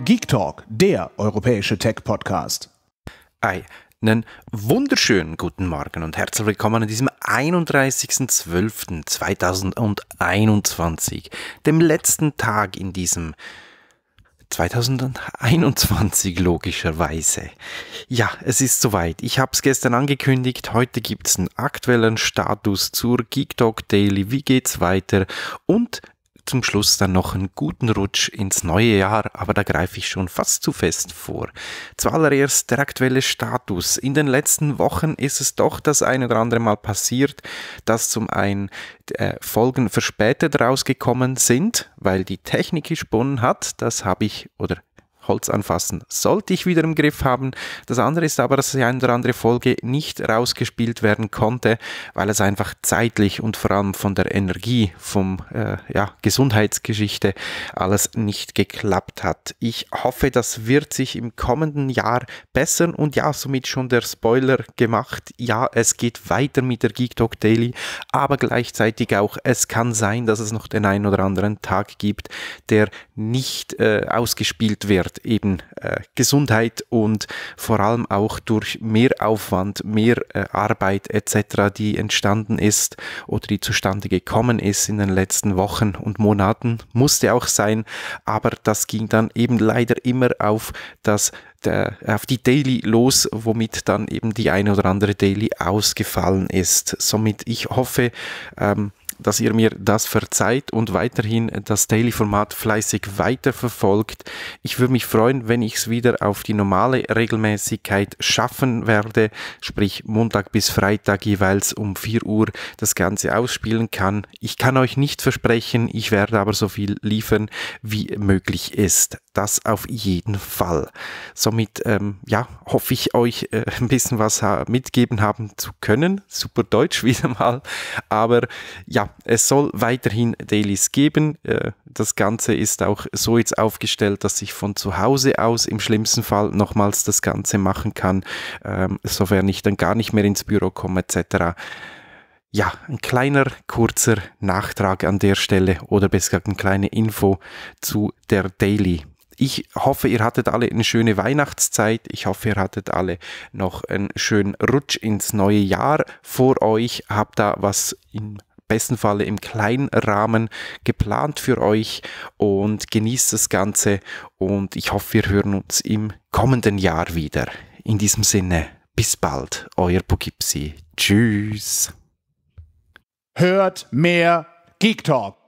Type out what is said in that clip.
Geek Talk, der europäische Tech-Podcast. Ei, einen wunderschönen guten Morgen und herzlich willkommen an diesem 31.12.2021, dem letzten Tag in diesem 2021 logischerweise. Ja, es ist soweit. Ich habe es gestern angekündigt. Heute gibt es einen aktuellen Status zur Geek Talk Daily. Wie geht's weiter? Und zum Schluss dann noch einen guten Rutsch ins neue Jahr, aber da greife ich schon fast zu fest vor. Zuallererst der aktuelle Status. In den letzten Wochen ist es doch das ein oder andere Mal passiert, dass zum einen äh, Folgen verspätet rausgekommen sind, weil die Technik gesponnen hat. Das habe ich oder Holz anfassen sollte ich wieder im Griff haben. Das andere ist aber, dass die eine oder andere Folge nicht rausgespielt werden konnte, weil es einfach zeitlich und vor allem von der Energie, vom äh, ja, Gesundheitsgeschichte alles nicht geklappt hat. Ich hoffe, das wird sich im kommenden Jahr bessern und ja, somit schon der Spoiler gemacht. Ja, es geht weiter mit der Geek Talk Daily, aber gleichzeitig auch, es kann sein, dass es noch den einen oder anderen Tag gibt, der nicht äh, ausgespielt wird eben äh, Gesundheit und vor allem auch durch mehr Aufwand, mehr äh, Arbeit etc., die entstanden ist oder die zustande gekommen ist in den letzten Wochen und Monaten, musste auch sein, aber das ging dann eben leider immer auf das auf die Daily los, womit dann eben die eine oder andere Daily ausgefallen ist. Somit ich hoffe, ähm, dass ihr mir das verzeiht und weiterhin das Daily-Format fleißig weiterverfolgt. Ich würde mich freuen, wenn ich es wieder auf die normale Regelmäßigkeit schaffen werde, sprich Montag bis Freitag jeweils um 4 Uhr das Ganze ausspielen kann. Ich kann euch nicht versprechen, ich werde aber so viel liefern, wie möglich ist. Das auf jeden Fall. Somit ähm, ja, hoffe ich euch äh, ein bisschen was ha mitgeben haben zu können. Super Deutsch wieder mal. Aber ja, es soll weiterhin Dailies geben. Äh, das Ganze ist auch so jetzt aufgestellt, dass ich von zu Hause aus im schlimmsten Fall nochmals das Ganze machen kann, ähm, sofern ich dann gar nicht mehr ins Büro komme etc. Ja, ein kleiner, kurzer Nachtrag an der Stelle oder besser gesagt eine kleine Info zu der Daily. Ich hoffe, ihr hattet alle eine schöne Weihnachtszeit. Ich hoffe, ihr hattet alle noch einen schönen Rutsch ins neue Jahr vor euch. Habt da was im besten Falle im kleinen Rahmen geplant für euch und genießt das Ganze und ich hoffe, wir hören uns im kommenden Jahr wieder. In diesem Sinne, bis bald, euer Poughkeepsie. Tschüss. Hört mehr Geek Talk.